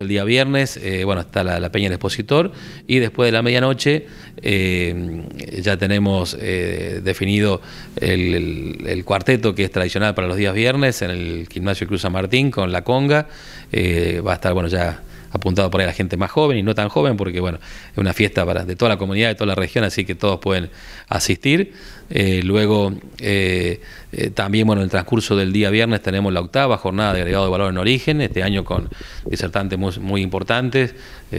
El día viernes, eh, bueno, está la, Peña del Expositor y después de la medianoche eh, ya tenemos eh, definido el, cuarteto que es tradicional para los días viernes en el gimnasio Cruz San Martín con la conga. va a estar, bueno, ya apuntado por ahí a la gente más joven y no tan joven, porque bueno, es una fiesta para, de toda la comunidad, de toda la región, así que todos pueden asistir. Eh, luego, eh, eh, también, bueno, en el transcurso del día viernes tenemos la octava jornada de agregado de valor en origen, este año con disertantes muy, importantes.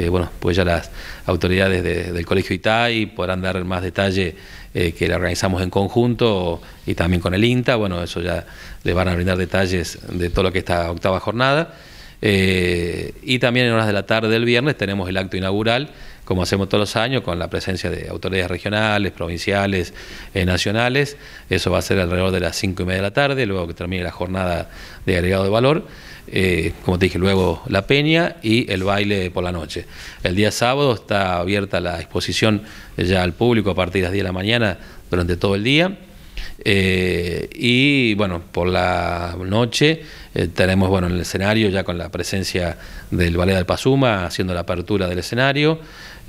bueno, pues ya las autoridades del Colegio ITAI podrán dar más detalle que la organizamos en conjunto y también con el INTA. Bueno, eso ya les van a brindar detalles de todo lo que esta octava jornada. Eh, y también en horas de la tarde del viernes tenemos el acto inaugural, como hacemos todos los años, con la presencia de autoridades regionales, provinciales, eh, nacionales. Eso va a ser alrededor de las cinco y media de la tarde, luego que termine la jornada de agregado de valor. Eh, como te dije, luego la peña y el baile por la noche. El día sábado está abierta la exposición ya al público a partir de las 10 de la mañana durante todo el día. Eh, y bueno, por la noche eh, tenemos bueno, en el escenario ya con la presencia del Ballet del Pasuma haciendo la apertura del escenario.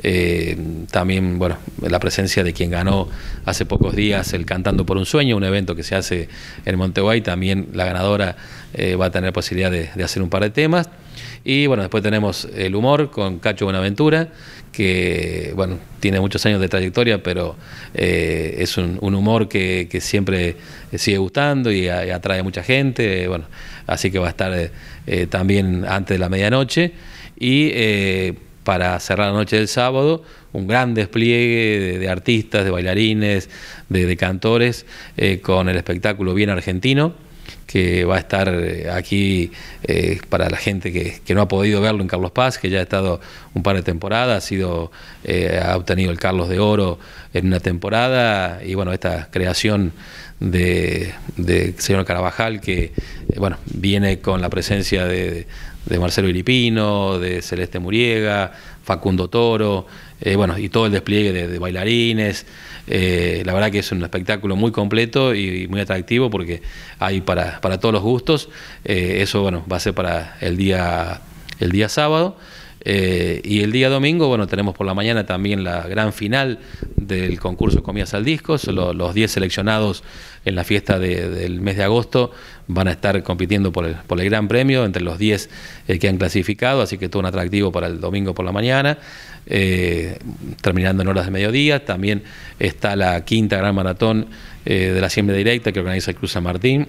Eh, también la presencia de quien ganó hace pocos días el Cantando por un Sueño, un evento que se hace en Monteguay. También la ganadora va a tener posibilidad de hacer un par de temas. Y bueno, después tenemos el humor con Cacho Buenaventura, que bueno, tiene muchos años de trayectoria, pero eh, es un, humor que, siempre eh, sigue gustando y, atrae a mucha gente. bueno, así que va a estar eh, también antes de la medianoche. Y para cerrar la noche del sábado, un gran despliegue de, artistas, de bailarines, de cantores, con el espectáculo Bien Argentino que va a estar eh, aquí eh, para la gente que, no ha podido verlo en Carlos Paz, que ya ha estado un par de temporadas, ha, sido, eh, ha obtenido el Carlos de Oro en una temporada, y bueno, esta creación de, señor Carabajal, que bueno, viene con la presencia de, de Marcelo Iripino, de Celeste Muriega, Facundo Toro, eh, bueno, y todo el despliegue de, bailarines. Eh, la verdad que es un espectáculo muy completo y, muy atractivo porque hay para, para todos los gustos. Eh, eso, bueno, va a ser para el día, el día sábado. y el día domingo, bueno, tenemos por la mañana también la gran final del concurso Comidas al Disco. los 10 seleccionados en la fiesta del mes de agosto van a estar compitiendo por el, por el Gran Premio, entre los 10 eh, que han clasificado, así que todo un atractivo para el domingo por la mañana, eh, terminando en horas de mediodía. También está la quinta Gran Maratón eh, de la Siembra Directa que organiza el Cruz San Martín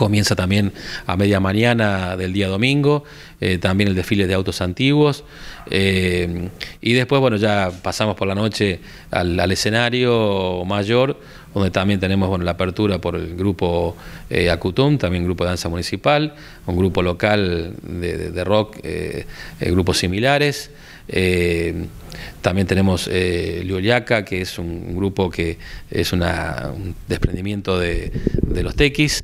comienza también a media mañana del día domingo, eh, también el desfile de autos antiguos, eh, y después, bueno, ya pasamos por la noche al, escenario mayor, donde también tenemos la apertura por el grupo eh, Acutum, también grupo de danza municipal, un grupo local de, rock, grupos similares. también tenemos eh, que es un, grupo que es un desprendimiento de, de los tequis.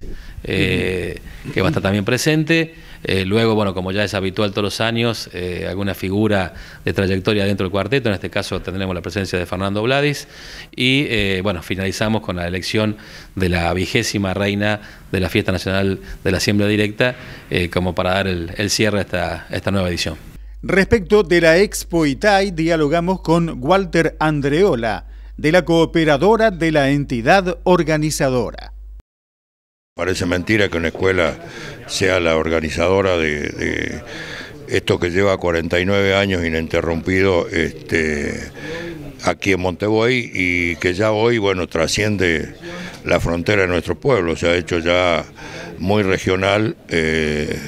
Eh, que va a estar también presente. Eh, luego, bueno, como ya es habitual todos los años, eh, alguna figura de trayectoria dentro del cuarteto, en este caso tendremos la presencia de Fernando Vladis, y bueno, finalizamos con la elección de la vigésima reina de la Fiesta Nacional de la Siembra Directa, como para dar el, cierre a esta, esta nueva edición. Respecto de la Expo Itai, dialogamos con Walter Andreola, de la cooperadora de la entidad organizadora. Parece mentira que una escuela sea la organizadora de, esto que lleva 49 años ininterrumpido este, aquí en Monteboy y que ya hoy, bueno, trasciende la frontera de nuestro pueblo, se ha hecho ya muy regional. Eh,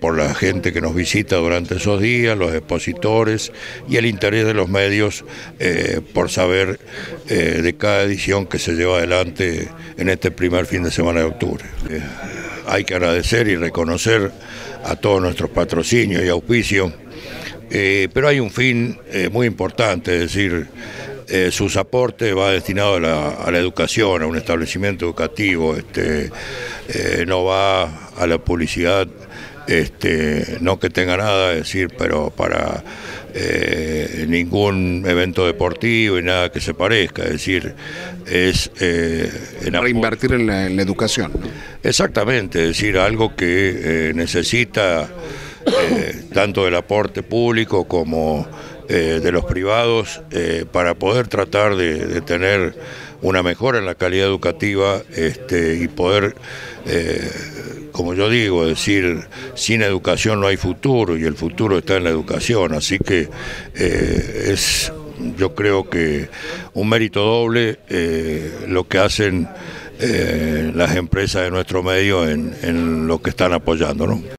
por la gente que nos visita durante esos días, los expositores y el interés de los medios eh, por saber eh, de cada edición que se lleva adelante en este primer fin de semana de octubre. Eh, hay que agradecer y reconocer a todos nuestros patrocinios y auspicios, pero hay un fin muy importante, es decir, su sus aportes va destinado a la, educación, a un establecimiento educativo, este, no va a la publicidad este, no que tenga nada a decir, pero para eh, ningún evento deportivo y nada que se parezca, es decir, es... para eh, invertir en la, educación. Exactamente, es decir, algo que eh, necesita tanto del aporte público como de los privados para poder tratar de, tener una mejora en la calidad educativa este, y poder como yo digo, es decir, sin educación no hay futuro y el futuro está en la educación, así que eh, es yo creo que un mérito doble eh, lo que hacen eh, las empresas de nuestro medio en, en lo que están apoyando. ¿no?